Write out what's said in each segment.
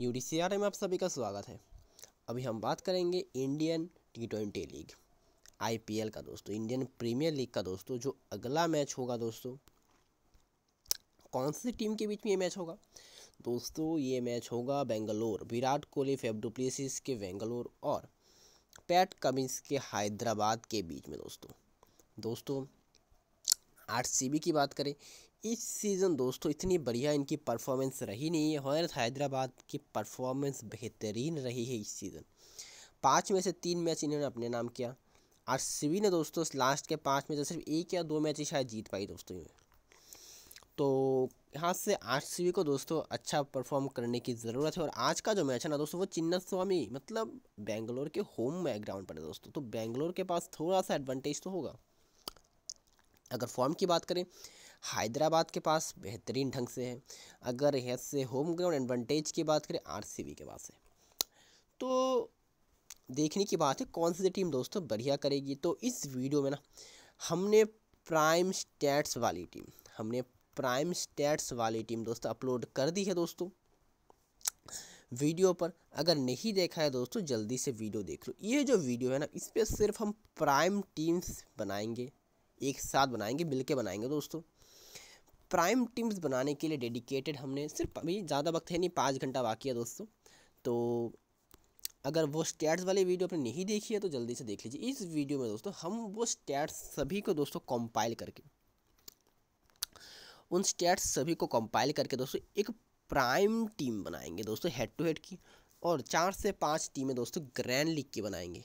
you D C are में आप सभी का स्वागत है अभी हम बात करेंगे Indian T twenty league L का दोस्तों इंडियन प्रीमियर लीग का दोस्तों जो अगला मैच होगा दोस्तों कौन सी टीम के बीच में ये मैच होगा दोस्तों ये मैच होगा बेंगलोर विराट कोहली फेफडुप्लेसिस के बेंगलोर और पैट कमिंस के हैदराबाद के बीच में दोस्तों दोस्तों बी की बात करें इस सीज़न दोस्तों इतनी बढ़िया इनकी परफॉर्मेंस रही नहीं है हॉयर हैदराबाद की परफॉर्मेंस बेहतरीन रही है इस सीज़न पाँच में से तीन मैच इन्होंने अपने नाम किया आर सी ने दोस्तों लास्ट के पाँच में तो सिर्फ एक या दो मैच ही शायद जीत पाई दोस्तों तो यहाँ से आर सी को दोस्तों अच्छा परफॉर्म करने की ज़रूरत है और आज का जो मैच है ना दोस्तों वो चिन्नत स्वामी मतलब बेंगलोर के होम बैकग्राउंड पर है दोस्तों तो बेंगलोर के पास थोड़ा सा एडवांटेज तो होगा अगर फॉर्म की बात करें हैदराबाद के पास बेहतरीन ढंग से है अगर यहाँ से होम ग्राउंड एडवांटेज की बात करें आरसीबी के पास है तो देखने की बात है कौन सी टीम दोस्तों बढ़िया करेगी तो इस वीडियो में ना हमने प्राइम स्टैट्स वाली टीम हमने प्राइम स्टैट्स वाली टीम दोस्तों अपलोड कर दी है दोस्तों वीडियो पर अगर नहीं देखा है दोस्तों जल्दी से वीडियो देख लो ये जो वीडियो है ना इस पर सिर्फ हम प्राइम टीम्स बनाएंगे एक साथ बनाएंगे मिलके बनाएंगे दोस्तों प्राइम टीम्स बनाने के लिए डेडिकेटेड हमने सिर्फ अभी ज़्यादा वक्त है नहीं पाँच घंटा बाकी है दोस्तों तो अगर वो स्टैट्स वाली वीडियो आपने नहीं देखी है तो जल्दी से देख लीजिए इस वीडियो में दोस्तों हम वो स्टैट्स सभी को दोस्तों कंपाइल करके उन स्टैट्स सभी को कंपाइल करके दोस्तों एक प्राइम टीम बनाएंगे दोस्तों हेड टू हेड की और चार से पाँच टीमें दोस्तों ग्रैंड लीग की बनाएंगे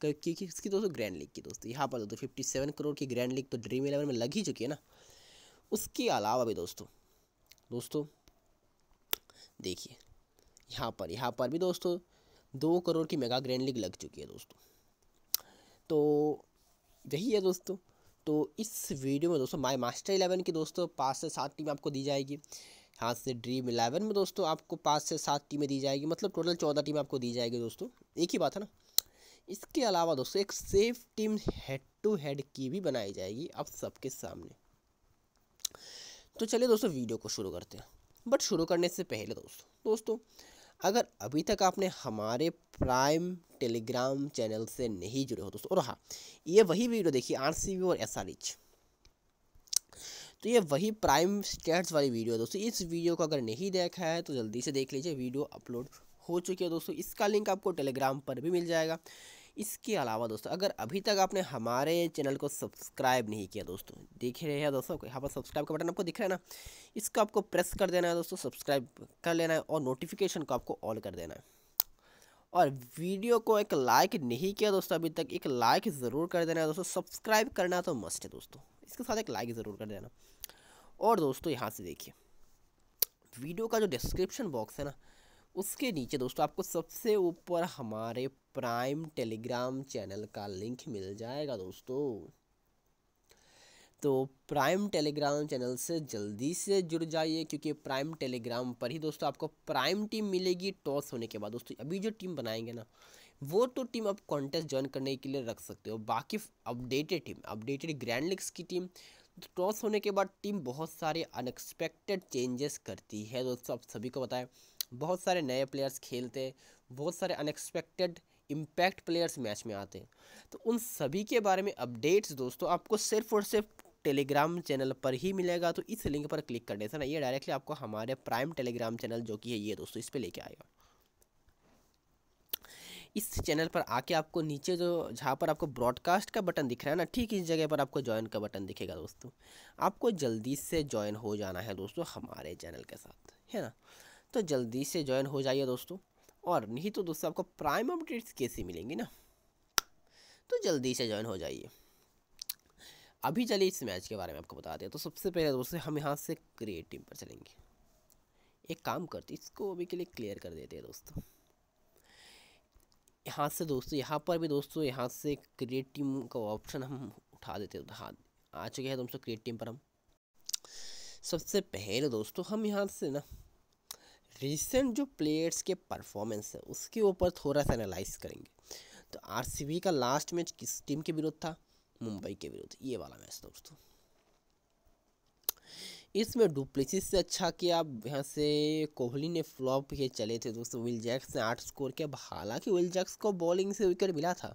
क्योंकि इसकी दोस्तों ग्रैंड लीग की दोस्तों यहाँ पर दोस्तों फिफ्टी सेवन करोड़ की ग्रैंड लीग तो ड्रीम इलेवन में लग ही चुकी है ना उसके अलावा भी दोस्तों दोस्तों देखिए यहाँ पर यहाँ पर भी दोस्तों दो करोड़ की मेगा ग्रैंड लीग लग चुकी है दोस्तों तो यही है दोस्तों तो इस वीडियो में दोस्तों माय मास्टर इलेवन की दोस्तों पाँच से सात टीम आपको दी जाएगी यहाँ से ड्रीम इलेवन में दोस्तों आपको पाँच से सात टीमें दी जाएगी मतलब टोटल चौदह टीम आपको दी जाएगी दोस्तों एक ही बात है ना इसके अलावा दोस्तों एक safe team head to head की भी बनाई जाएगी आप सबके सामने तो चलिए दोस्तों वीडियो को शुरू करते हैं बट शुरू करने से पहले दोस्तों दोस्तों अगर अभी तक आपने हमारे प्राइम टेलीग्राम चैनल से नहीं जुड़े हो दोस्तों और हाँ ये वही वीडियो देखिए आर और एस तो ये वही प्राइम स्टेट्स वाली वीडियो है दोस्तों इस वीडियो को अगर नहीं देखा है तो जल्दी से देख लीजिए वीडियो अपलोड हो चुकी है दोस्तों इसका लिंक आपको टेलीग्राम पर भी मिल जाएगा इसके अलावा दोस्तों अगर अभी तक आपने हमारे चैनल को सब्सक्राइब नहीं किया दोस्तों देख रहे हैं दोस्तों यहाँ पर सब्सक्राइब का बटन आपको दिख रहा है ना इसको आपको प्रेस कर देना है दोस्तों सब्सक्राइब कर लेना है और नोटिफिकेशन को आपको ऑल कर देना है और वीडियो को एक लाइक नहीं किया दोस्तों अभी तक एक लाइक ज़रूर कर देना है दोस्तों सब्सक्राइब करना तो मस्ट है दोस्तों इसके साथ एक लाइक ज़रूर कर देना और दोस्तों यहाँ से देखिए वीडियो का जो डिस्क्रिप्शन बॉक्स है ना उसके नीचे दोस्तों आपको सबसे ऊपर हमारे प्राइम टेलीग्राम चैनल का लिंक मिल जाएगा दोस्तों तो प्राइम टेलीग्राम चैनल से जल्दी से जुड़ जाइए क्योंकि प्राइम टेलीग्राम पर ही दोस्तों आपको प्राइम टीम मिलेगी टॉस होने के बाद दोस्तों अभी जो टीम बनाएंगे ना वो तो टीम आप कॉन्टेस्ट ज्वाइन करने के लिए रख सकते हो बाकी updated team updated grand leagues की टीम टॉस होने के बाद टीम बहुत सारे अनएक्सपेक्टेड चेंजेस करती है दोस्तों आप सभी को बताएं बहुत सारे नए प्लेयर्स खेलते हैं बहुत सारे अनएक्सपेक्टेड इम्पैक्ट प्लेयर्स मैच में आते हैं तो उन सभी के बारे में अपडेट्स दोस्तों आपको सिर्फ और सिर्फ टेलीग्राम चैनल पर ही मिलेगा तो इस लिंक पर क्लिक करने से ना ये डायरेक्टली आपको हमारे प्राइम टेलीग्राम चैनल जो कि है ये दोस्तों इस पर लेके आएगा इस चैनल पर आके आपको नीचे जो जहाँ पर आपको ब्रॉडकास्ट का बटन दिख रहा है ना ठीक इस जगह पर आपको ज्वाइन का बटन दिखेगा दोस्तों आपको जल्दी से ज्वाइन हो जाना है दोस्तों हमारे चैनल के साथ है ना तो जल्दी से ज्वाइन हो जाइए दोस्तों और नहीं तो दोस्तों आपको प्राइम अपडेट्स कैसे मिलेंगी ना तो जल्दी से ज्वाइन हो जाइए अभी चलिए इस मैच के बारे में आपको बता दें तो सबसे पहले दोस्तों हम यहाँ से क्रिएट टीम पर चलेंगे एक काम करते इसको अभी के लिए क्लियर कर देते हैं दोस्तों यहाँ से दोस्तों यहाँ पर भी दोस्तों यहाँ से क्रिएट टीम का ऑप्शन हम उठा देते हाँ आ चुके हैं दोस्तों क्रिएट टीम पर हम सबसे पहले दोस्तों हम यहाँ से ना रिसेंट जो प्लेयर्स के परफॉर्मेंस है उसके ऊपर थोड़ा सा एनालाइज करेंगे तो आर का लास्ट मैच किस टीम के विरुद्ध था मुंबई के विरुद्ध ये वाला मैच दोस्तों इसमें डुप्लेसिस से अच्छा किया यहाँ से कोहली ने फ्लॉप के चले थे दोस्तों विल जैक्स ने आठ स्कोर किया हालांकि विल जैक्स को बॉलिंग से विकेट मिला था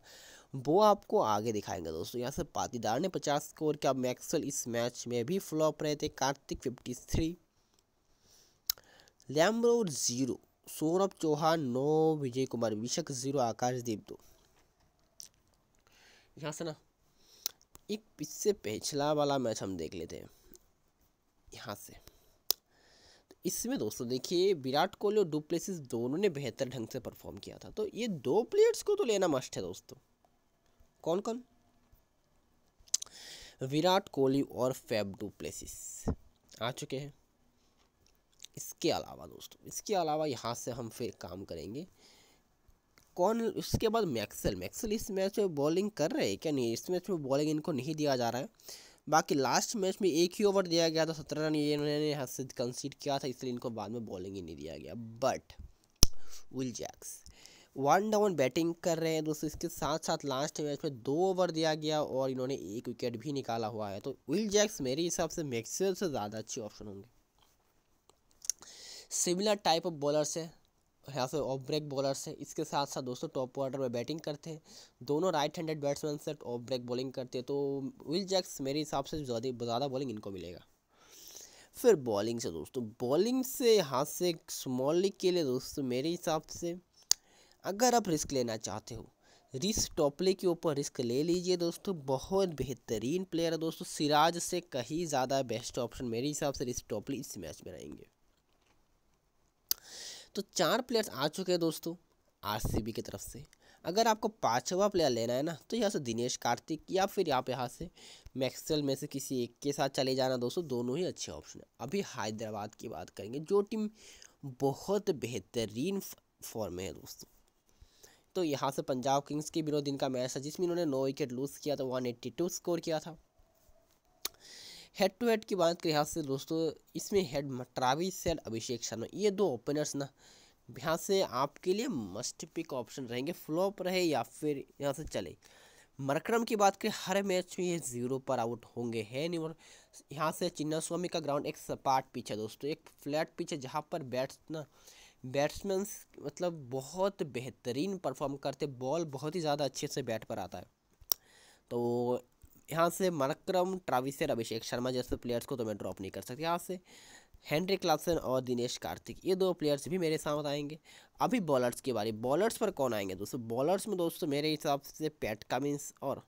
वो आपको आगे दिखाएंगे दोस्तों यहाँ से पाटीदार ने पचास स्कोर किया मैक्सवेल इस मैच में भी फ्लॉप रहे थे Karthik fifty three Lomror zero Saurabh Chauhan नौ विजय कुमार विशक ज़ीरो आकाश दो यहाँ से ना एक इससे पिछला वाला मैच हम देख लेते हैं यहाँ से तो इसमें दोस्तों देखिए विराट कोहली और डुप्लेसिस दोनों ने बेहतर ढंग से परफॉर्म किया था तो ये दो प्लेयर्स को तो लेना मस्ट है दोस्तों कौन कौन विराट कोहली और फैब डुप्लेसिस आ चुके हैं इसके अलावा दोस्तों इसके अलावा यहाँ से हम फिर काम करेंगे कौन उसके बाद मैक्सल मैक्सल इस मैच में बॉलिंग कर रहे हैं क्या नहीं इस मैच में बॉलिंग इनको नहीं दिया जा रहा है बाकी लास्ट मैच में एक ही ओवर दिया गया था सत्रह रन ये इन्होंने यहाँ से कंसीड किया था इसलिए इनको बाद में बॉलिंग ही नहीं दिया गया but Will Jacks one down batting कर रहे हैं दोस्तों इसके साथ साथ लास्ट मैच में दो ओवर दिया गया और इन्होंने एक विकेट भी निकाला हुआ है तो विल जैक्स मेरे हिसाब से मैक्सल से ज़्यादा अच्छे ऑप्शन होंगे सिमिलर टाइप ऑफ बॉलर्स है यहाँ से ऑफ ब्रेक बॉलर्स है इसके साथ साथ दोस्तों टॉप ऑर्डर में बैटिंग करते हैं दोनों राइट हैंडेड बैट्समैन से ऑफ ब्रेक बॉलिंग करते हैं तो विल जैक्स मेरे हिसाब से ज़्यादा ज़्यादा बॉलिंग इनको मिलेगा फिर बॉलिंग से दोस्तों बॉलिंग से यहाँ से स्मॉल लीग के लिए दोस्तों मेरे हिसाब से अगर आप रिस्क लेना चाहते हो रिस्क टॉपले के ऊपर रिस्क ले लीजिए दोस्तों बहुत बेहतरीन प्लेयर है दोस्तों सिराज से कहीं ज़्यादा बेस्ट ऑप्शन मेरे हिसाब से रिस्क टॉपले इस मैच में रहेंगे तो चार प्लेयर्स आ चुके हैं दोस्तों आरसीबी की तरफ से अगर आपको पाँचवा प्लेयर लेना है ना तो यहाँ से दिनेश कार्तिक या फिर आप यहाँ से मैक्सल में से किसी एक के साथ चले जाना दोस्तों दोनों ही अच्छे ऑप्शन है अभी हैदराबाद की बात करेंगे जो टीम बहुत बेहतरीन फॉर्म में है दोस्तों तो यहाँ से पंजाब किंग्स के विरोध इनका मैच था जिसमें इन्होंने नौ विकेट लूज़ किया था वन एट्टी टू स्कोर किया था हेड टू हेड की बात करें यहाँ से दोस्तों इसमें हेड ट्राविस सेल अभिषेक शर्मा ये दो ओपनर्स ना यहाँ से आपके लिए मस्ट पिक ऑप्शन रहेंगे फ्लॉप रहे या फिर यहाँ से चले मरकरम की बात करें हर मैच में ये जीरो पर आउट होंगे है नहीं और यहाँ से चिन्ना स्वामी का ग्राउंड एक सपाट पिच है दोस्तों एक फ्लैट पिच है जहाँ पर बैट्स ना बैट्समैन मतलब बहुत बेहतरीन परफॉर्म करते बॉल बहुत ही ज़्यादा अच्छे से बैट पर आता है तो यहाँ से मरक्रम ट्राविसर अभिषेक शर्मा जैसे प्लेयर्स को तो मैं ड्रॉप नहीं कर सकता यहाँ से हेनरी क्लासन और दिनेश कार्तिक ये दो प्लेयर्स भी मेरे साथ आएंगे अभी बॉलर्स के बारे बॉलर्स पर कौन आएंगे दोस्तों बॉलर्स में दोस्तों मेरे हिसाब से पैट कमिंस और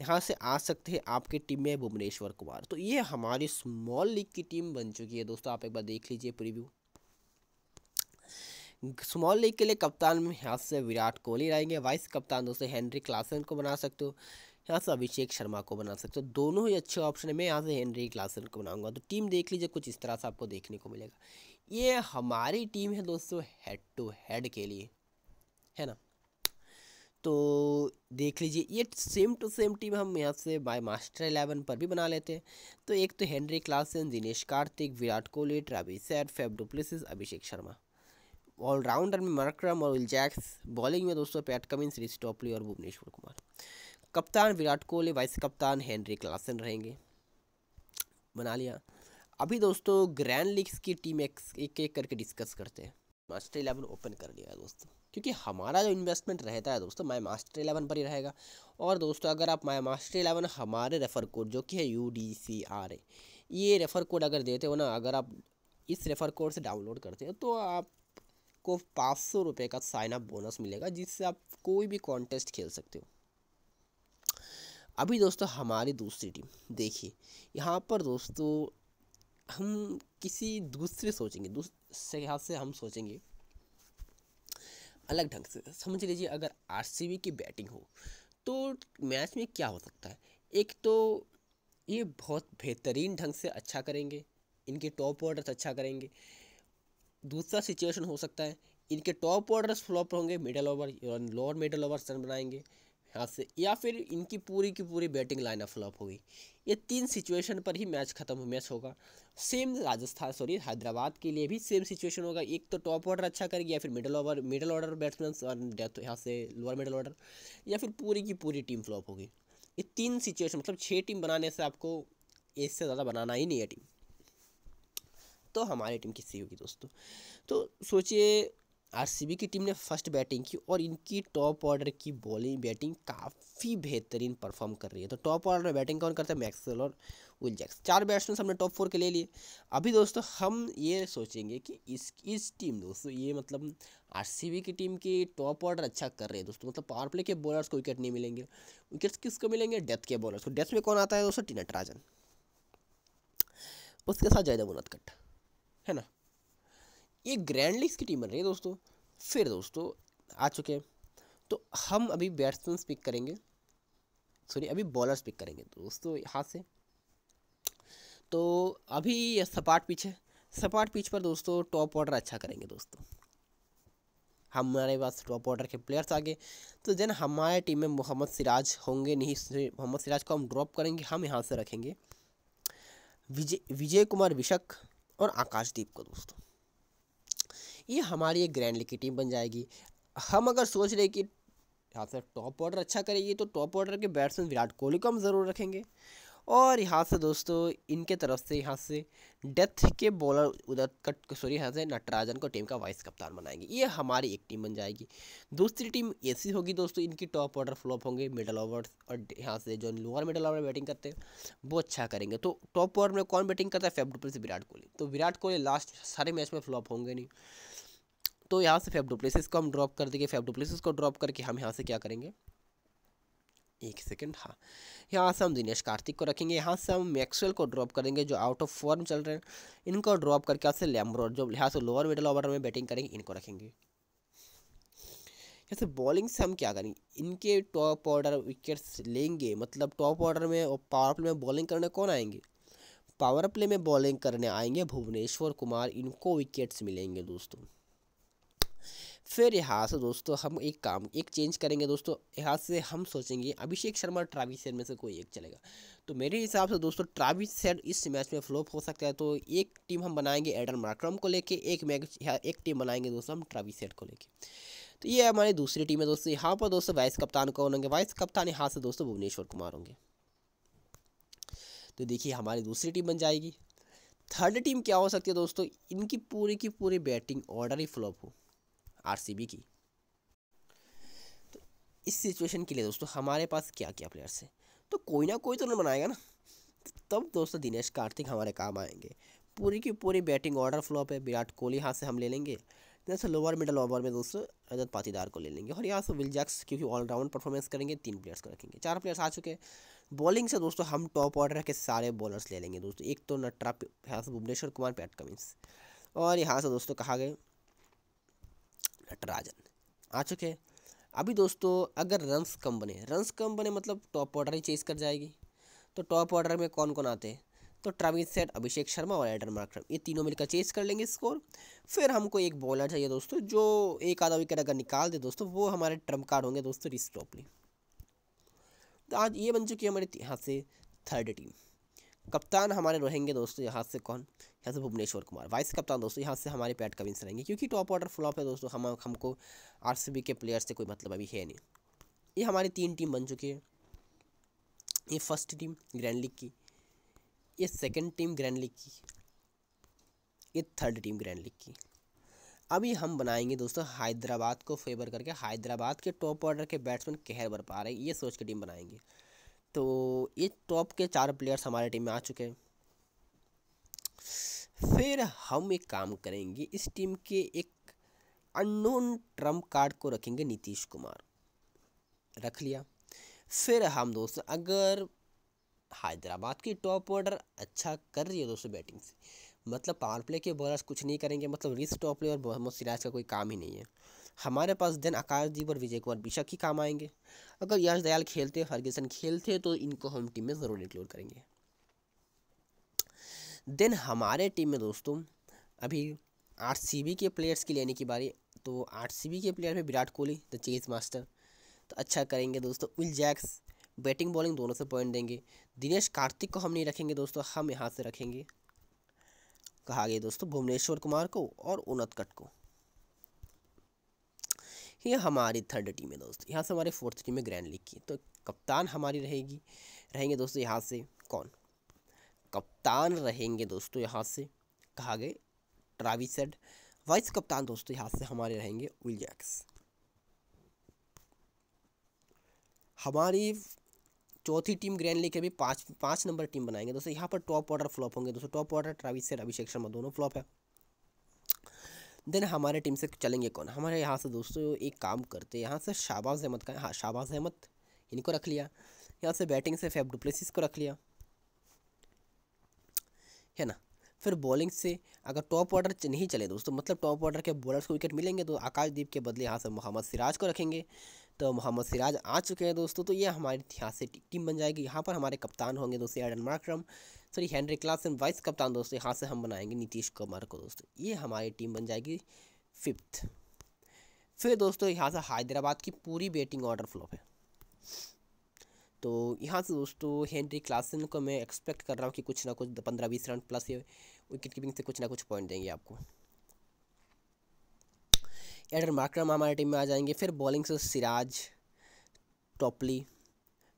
यहाँ से आ सकते हैं आपकी टीम में भुवनेश्वर कुमार तो ये हमारी स्मॉल लीग की टीम बन चुकी है दोस्तों आप एक बार देख लीजिए प्रीव्यू स्मॉल लीग के लिए कप्तान में यहाँ से विराट कोहली रहेंगे वाइस कप्तान दोस्तों हेनरी क्लासन को बना सकते हो यहाँ से तो अभिषेक शर्मा को बना सकते हो दोनों ही अच्छे ऑप्शन है मैं यहाँ से हेनरी क्लासन को बनाऊंगा तो टीम देख लीजिए कुछ इस तरह से आपको देखने को मिलेगा ये हमारी टीम है दोस्तों हेड टू हेड के लिए है ना तो देख लीजिए ये सेम टू सेम टीम हम यहाँ से बाय मास्टर एलेवन पर भी बना लेते हैं तो एक तो Henry Klaasen Dinesh Karthik Virat Kohli Travis सैर Faf du Plessis Abhishek Sharma allrounder में मरक्रम और विल जैक्स बॉलिंग में दोस्तों पैट कमिंस रिस टॉपली और भुवनेश्वर कुमार कप्तान विराट कोहली वाइस कप्तान हेनरी क्लासन रहेंगे बना लिया अभी दोस्तों ग्रैंड लीग्स की टीम एक एक, करके डिस्कस करते हैं मास्टर इलेवन ओपन कर लिया है दोस्तों क्योंकि हमारा जो इन्वेस्टमेंट रहता है दोस्तों माई मास्टर इलेवन पर ही रहेगा और दोस्तों अगर आप माई मास्टर इलेवन हमारे रेफ़र कोड जो कि है U D C R A ये रेफ़र कोड अगर देते हो ना अगर आप इस रेफ़र कोड से डाउनलोड करते हो तो आपको पाँच सौ रुपये का साइन अप बोनस मिलेगा जिससे आप कोई भी कॉन्टेस्ट खेल सकते हो अभी दोस्तों हमारी दूसरी टीम देखिए यहाँ पर दोस्तों हम किसी दूसरे सोचेंगे दूसरे ख्याल से हम सोचेंगे अलग ढंग से समझ लीजिए अगर आर की बैटिंग हो तो मैच में क्या हो सकता है एक तो ये बहुत बेहतरीन ढंग से अच्छा करेंगे इनके टॉप ऑर्डर्स अच्छा करेंगे दूसरा सिचुएशन हो सकता है इनके टॉप ऑर्डर्स फ्लॉप होंगे middle over lower middle over run बनाएंगे यहाँ से या फिर इनकी पूरी की पूरी बैटिंग लाइनअप फ्लॉप होगी ये तीन सिचुएशन पर ही मैच खत्म मैच होगा सेम राजस्थान सॉरी हैदराबाद के लिए भी सेम सिचुएशन होगा एक तो टॉप ऑर्डर अच्छा करेगी या फिर middle over middle order batsman और डेथ यहाँ से लोअर मिडल ऑर्डर या फिर पूरी की पूरी टीम फ्लॉप होगी ये तीन सिचुएशन मतलब छः टीम बनाने से आपको इससे ज़्यादा बनाना ही नहीं है टीम तो हमारी टीम किसकी होगी दोस्तों तो सोचिए आरसीबी की टीम ने फर्स्ट बैटिंग की और इनकी टॉप ऑर्डर की बॉलिंग बैटिंग काफ़ी बेहतरीन परफॉर्म कर रही है तो टॉप ऑर्डर में बैटिंग कौन करता है मैक्सवेल और विल जैक्स चार बैट्समैन हमने टॉप फोर के ले लिए अभी दोस्तों हम ये सोचेंगे कि इस इस टीम दोस्तों ये मतलब आर की टीम की टॉप ऑर्डर अच्छा कर रही है दोस्तों मतलब पावर प्ले के बॉलर्स को विकेट नहीं मिलेंगे विकेट्स किसको मिलेंगे डेथ के बॉलर्स को डेथ में कौन आता है दोस्तों टी ट्राजन उसके साथ जयदेव उनतकट है ना ये ग्रैंड लीग्स की टीम बन रही है दोस्तों फिर दोस्तों आ चुके हैं तो हम अभी बैट्समैन पिक करेंगे सॉरी अभी बॉलर्स पिक करेंगे दोस्तों यहाँ से तो अभी सपाट पिच है सपाट पिच पर दोस्तों टॉप ऑर्डर अच्छा करेंगे दोस्तों हमारे पास टॉप ऑर्डर के प्लेयर्स आ गए तो देन हमारे टीम में मोहम्मद सिराज होंगे नहीं मोहम्मद सिराज को हम ड्रॉप करेंगे हम यहाँ से रखेंगे विजय विजय कुमार विशक और आकाशदीप को दोस्तों ये हमारी एक ग्रैंड लीग की टीम बन जाएगी हम अगर सोच रहे कि हाँ सर टॉप ऑर्डर अच्छा करेगी तो टॉप ऑर्डर के बैट्समैन विराट कोहली को हम ज़रूर रखेंगे और यहाँ से दोस्तों इनके तरफ से यहाँ से डेथ के बॉलर उधर कट सॉरी यहाँ से नटराजन को टीम का वाइस कप्तान बनाएंगे ये हमारी एक टीम बन जाएगी दूसरी टीम ऐसी होगी दोस्तों इनकी टॉप ऑर्डर फ्लॉप होंगे मिडल ओवर और यहाँ से जो लोअर मिडल ओवर बैटिंग करते हैं वो अच्छा करेंगे तो टॉप ओवर में कौन बैटिंग करता है फेफ डुप्लेस विराट कोहली तो विराट कोहली लास्ट सारे मैच में फ्लॉप होंगे नहीं तो यहाँ से फेफ डुप्लेसिस को हम ड्रॉप कर देंगे फेफ डुप्लेसिस को ड्रॉप करके हम यहाँ से क्या करेंगे एक सेकेंड हाँ यहाँ से हम दिनेश कार्तिक को रखेंगे यहाँ से हम मैक्सवेल को ड्रॉप करेंगे जो आउट ऑफ फॉर्म चल रहे हैं इनको ड्रॉप करके यहाँ से लैम्ब्रोड जो यहाँ से लोअर मिडल ओवर में बैटिंग करेंगे इनको रखेंगे से बॉलिंग से हम क्या करेंगे इनके टॉप ऑर्डर विकेट्स लेंगे मतलब टॉप ऑर्डर में और पावर प्ले में बॉलिंग करने कौन आएंगे पावर प्ले में बॉलिंग करने आएंगे भुवनेश्वर कुमार इनको विकेट्स मिलेंगे दोस्तों फिर यहाँ से दोस्तों हम एक काम एक चेंज करेंगे दोस्तों यहाँ से हम सोचेंगे अभिषेक शर्मा ट्रावी सेट में से कोई एक चलेगा तो मेरे हिसाब से दोस्तों ट्राविस सेट इस मैच में फ्लॉप हो सकता है तो एक टीम हम बनाएंगे एडन मार्क्रम को लेके एक मैच एक टीम बनाएंगे दोस्तों हम ट्राविस सेट को लेके तो ये हमारी दूसरी टीम है दोस्तों यहाँ पर दोस्तों वाइस कप्तान कौन होंगे वाइस कप्तान यहाँ से दोस्तों भुवनेश्वर कुमार होंगे तो देखिए हमारी दूसरी टीम बन जाएगी थर्ड टीम क्या हो सकती है दोस्तों इनकी पूरी की पूरी बैटिंग ऑर्डर ही फ्लॉप हो आर की तो इस सिचुएशन के लिए दोस्तों हमारे पास क्या क्या प्लेयर्स हैं तो कोई ना कोई तो रन बनाएगा ना तब दोस्तों दिनेश कार्तिक हमारे काम आएंगे पूरी की पूरी बैटिंग ऑर्डर फ्लॉप है विराट कोहली यहाँ से हम ले लेंगे जैसे लोअर मिडल ओवर में दोस्तों रजत पाटीदार को ले लेंगे और यहाँ से विल जैक्स क्योंकि ऑलराउंड परफॉर्मेंस करेंगे तीन प्लेयर्स को रखेंगे चार प्लेयर्स आ चुके हैं बॉलिंग से दोस्तों हम टॉप ऑर्डर के सारे बॉलर्स ले लेंगे दोस्तों एक तो नटरा यहाँ से भुवनेश्वर कुमार पैट कमिंस और यहाँ से दोस्तों कहा गया नटराजन आ चुके हैं अभी दोस्तों अगर रन्स कम बने रन्स कम बने मतलब टॉप ऑर्डर ही चेस कर जाएगी तो टॉप ऑर्डर में कौन कौन आते हैं तो ट्रविंद सेट अभिषेक शर्मा और एडर मार्क्रम ये तीनों मिलकर चेस कर लेंगे स्कोर फिर हमको एक बॉलर चाहिए दोस्तों जो एक आधा विकेट अगर निकाल दे दोस्तों वो हमारे ट्रम कार्ड होंगे दोस्तों रिस तो आज ये बन चुकी है हमारे यहाँ से थर्ड टीम कप्तान हमारे रहेंगे दोस्तों यहाँ से कौन यहाँ से भुवनेश्वर कुमार वाइस कप्तान दोस्तों यहाँ से हमारे पैट कविंस रहेंगे क्योंकि टॉप ऑर्डर फ्लॉप है दोस्तों हम हमको आर के प्लेयर से कोई मतलब अभी है नहीं ये हमारी तीन टीम बन चुकी है ये फर्स्ट टीम ग्रैंड लीग की ये सेकेंड टीम ग्रैंड लीग की ये थर्ड टीम ग्रैंड लीग की अभी हम बनाएंगे दोस्तों हैदराबाद को फेवर करके हैदराबाद के टॉप ऑर्डर के बैट्समैन कहर भर पा रहे ये सोच के टीम बनाएंगे तो ये टॉप के चार प्लेयर्स हमारे टीम में आ चुके हैं फिर हम एक काम करेंगे इस टीम के एक अननोन ट्रम्प कार्ड को रखेंगे नीतीश कुमार रख लिया फिर हम दोस्तों अगर हैदराबाद की टॉप ऑर्डर अच्छा कर रही है दोस्तों बैटिंग से मतलब पावर प्ले के बॉलर्स कुछ नहीं करेंगे मतलब रिस्क टॉप प्ले और मोहम्मद सिराज का कोई काम ही नहीं है हमारे पास देन आकाशदीप और विजय कुमार बिशक ही काम आएंगे अगर यश दयाल खेलते हरगिसन खेलते तो इनको हम टीम में ज़रूर इंक्लूड करेंगे देन हमारे टीम में दोस्तों अभी आर के प्लेयर्स की लेने की बारी तो आर के प्लेयर में Virat Kohli the chase master तो अच्छा करेंगे दोस्तों विल जैक्स बैटिंग बॉलिंग दोनों से पॉइंट देंगे दिनेश कार्तिक को हम नहीं रखेंगे दोस्तों हम यहाँ से रखेंगे कहा गया दोस्तों भुवनेश्वर कुमार को और उनतकट को ये हमारी थर्ड टीम है दोस्तों यहाँ से हमारे फोर्थ टीम है ग्रैंड लीग की तो कप्तान हमारी रहेगी रहेंगे दोस्तों यहाँ से कौन कप्तान रहेंगे दोस्तों यहाँ से कहा गए ट्राविस वाइस कप्तान दोस्तों यहाँ से हमारे रहेंगे विलियक्स हमारी चौथी टीम ग्रैंड लेके अभी पाँच पाँच नंबर टीम बनाएंगे दोस्तों यहाँ पर टॉप ऑर्डर फ्लॉप होंगे दोस्तों टॉप ऑर्डर ट्राविस सेड अभिषेक शर्मा दोनों फ्लॉप है देन हमारे टीम से चलेंगे कौन हमारे यहाँ से दोस्तों एक काम करते हैं यहाँ से शाहबाज अहमद का हाँ शाहबाज अहमद इनको रख लिया यहाँ से बैटिंग से फैब डुप्लेसिस को रख लिया है ना फिर बॉलिंग से अगर टॉप ऑर्डर नहीं चले दोस्तों तो मतलब टॉप ऑर्डर के बॉलर्स को विकेट मिलेंगे तो आकाशदीप के बदले यहाँ से मोहम्मद सिराज को रखेंगे तो मोहम्मद सिराज आ चुके हैं दोस्तों तो ये हमारी यहाँ से टीम बन जाएगी यहाँ पर हमारे कप्तान होंगे दोस्तों Aiden Markram sorry Heinrich Klaasen vice कप्तान दोस्तों यहाँ से हम बनाएंगे नीतीश कुमार को दोस्तों ये हमारी टीम बन जाएगी फिफ्थ फिर दोस्तों यहाँ से हैदराबाद की पूरी बैटिंग ऑर्डर फ्लॉप है तो यहाँ से दोस्तों हेनरी क्लासन को मैं एक्सपेक्ट कर रहा हूँ कि कुछ ना कुछ पंद्रह बीस रन प्लस ये विकेट कीपिंग से कुछ ना कुछ पॉइंट देंगे आपको एडर मार्क्रम हमारी टीम में आ जाएंगे फिर बॉलिंग से सिराज टॉपली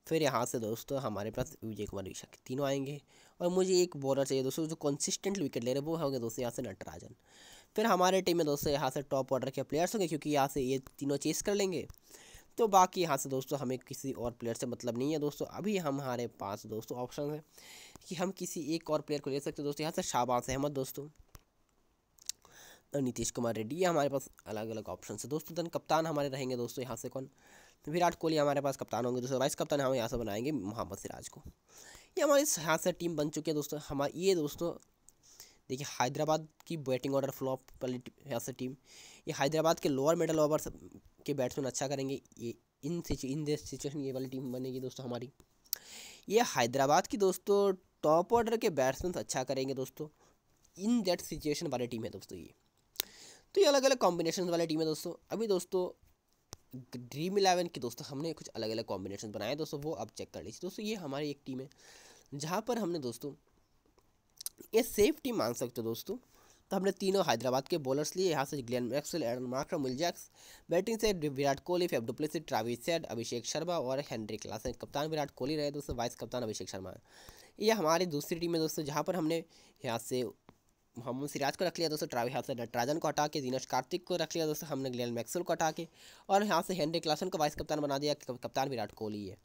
फिर यहाँ से दोस्तों हमारे पास विजय कुमार के तीनों आएंगे और मुझे एक बॉलर चाहिए दोस्तों जो कंसिस्टेंट विकेट ले रहे हैं वो होंगे दोस्तों यहाँ से नटराजन फिर हमारे टीम में दोस्तों यहाँ से टॉप ऑर्डर के प्लेयर्स होंगे क्योंकि यहाँ से ये तीनों चेस कर लेंगे तो बाकी यहाँ से दोस्तों हमें किसी और प्लेयर से मतलब नहीं है दोस्तों अभी हमारे पास दोस्तों ऑप्शन है कि हम किसी एक और प्लेयर को ले सकते हैं दोस्तों यहाँ से शाहबाज़ अहमद दोस्तों तो नीतीश कुमार रेड्डी ये हमारे पास अलग अलग ऑप्शन है दोस्तों धन कप्तान हमारे रहेंगे दोस्तों यहाँ से कौन विराट कोहली हमारे पास कप्तान होंगे दोस्तों वाइस कप्तान हम यहाँ से बनाएंगे मोहम्मद सिराज को ये हमारी यहाँ से टीम बन चुकी है दोस्तों हमारे ये दोस्तों देखिए हैदराबाद की बैटिंग ऑर्डर फ्लॉप वाली यहाँ से टीम ये हैदराबाद के लोअर मिडल ओवर के बैट्समैन अच्छा करेंगे ये इन सिचु, इन सिचुएशन ये वाली टीम बनेगी दोस्तों हमारी ये हैदराबाद की दोस्तों टॉप ऑर्डर के बैट्समैन अच्छा करेंगे दोस्तों इन दैट सिचुएशन वाली टीम है दोस्तों ये तो ये अलग अलग कॉम्बिनेशन वाली टीम है दोस्तों अभी दोस्तों ड्रीम इलेवन की दोस्तों हमने कुछ अलग अलग कॉम्बिनेशन बनाए दोस्तों वो आप चेक कर लीजिए दोस्तों ये हमारी एक टीम है जहाँ पर हमने दोस्तों ये सेफ टीम मान सकते हो दोस्तों तो हमने तीनों हैदराबाद के बॉलर्स लिए यहाँ से Glenn Maxwell Aiden Markram Will Jacks batting से विराट कोहली फेफ से ट्राविस सेड अभिषेक शर्मा और हेनरी क्लासन कप्तान विराट कोहली रहे दोस्तों वाइस कप्तान अभिषेक शर्मा ये हमारी दूसरी टीम है दोस्तों जहाँ पर हमने यहाँ से मोहम्मद सिराज को रख लिया दोस्तों ट्रावी यहाँ से नटराजन को हटा के दिनेश कार्तिक को रख लिया दोस्तों हमने ग्लैन मैक्सवेल को हटा के और यहाँ से हेनरी क्लासन को वाइस कप्तान बना दिया कप्तान विराट कोहली है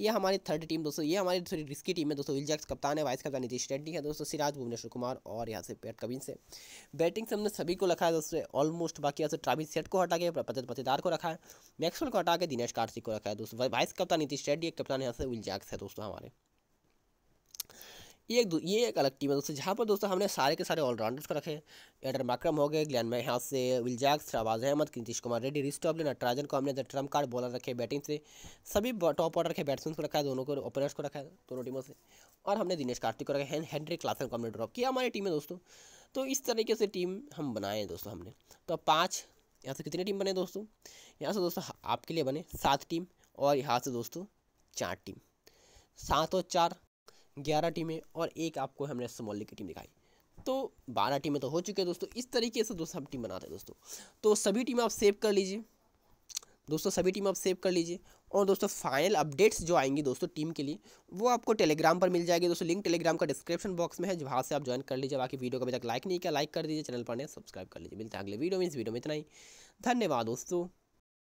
ये हमारी थर्ड टीम दोस्तों ये हमारी थोड़ी रिस्की टीम है दोस्तों विलजैक्स कप्तान है वाइस कप्तान नीतीश रेड्डी है दोस्तों सिराज भुवनेश्वर कुमार और यहाँ से पेट कबीन से बैटिंग से हमने सभी को रखा है दोस्तों ऑलमोस्ट बाकी यहाँ से ट्राविस सेट को हटा के पतित पतिदार को रखा है मैक्सवेल को हटा के दिनेश कार्तिक को रखा है दोस्तों वाइस कप्तान नीतीश रेड्डी एक कप्तान यहाँ से विलजैक्स है दोस्तों हमारे ये एक ये एक अलग टीम है दोस्तों जहाँ पर दोस्तों हमने सारे के सारे ऑलराउंडर्स को रखे हैं एडर माक्रम हो गए ग्लैन यहाँ से विलजैक्स शहबाज अहमद नीतीश कुमार रेड्डी रिस्टॉबलिन नटराजन को हमने ट्रम्प कार्ड बॉलर रखे बैटिंग से सभी टॉप ऑर्डर के बैट्समैन को रखा है दोनों को ओपनर्स को रखा है दोनों टीमों से और हमने दिनेश कार्तिक को रखा है हेनरी क्लासन को हमने ड्रॉप किया हमारी टीम है दोस्तों तो इस तरीके से टीम हम बनाए हैं दोस्तों हमने तो पाँच यहाँ से कितनी टीम बने दोस्तों यहाँ से दोस्तों आपके लिए बने सात टीम और यहाँ से दोस्तों चार टीम सात और चार ग्यारह टीमें और एक आपको हमने स्मॉल लीग की टीम दिखाई तो बारह टीमें तो हो चुकी है दोस्तों इस तरीके से दोस्तों हम टीम बनाते हैं दोस्तों तो सभी टीम आप सेव कर लीजिए दोस्तों सभी टीम आप सेव कर लीजिए और दोस्तों फाइनल अपडेट्स जो आएंगी दोस्तों टीम के लिए वो आपको टेलीग्राम पर मिल जाएगी दोस्तों लिंक टेलीग्राम का डिस्क्रिप्शन बॉक्स में है जहाँ से आप ज्वाइन कर लीजिए बाकी वीडियो को अभी तक लाइक नहीं किया लाइक कर दीजिए चैनल पर नहीं सब्सक्राइब कर लीजिए मिलते हैं अगले वीडियो में इस वीडियो में इतना ही धन्यवाद दोस्तों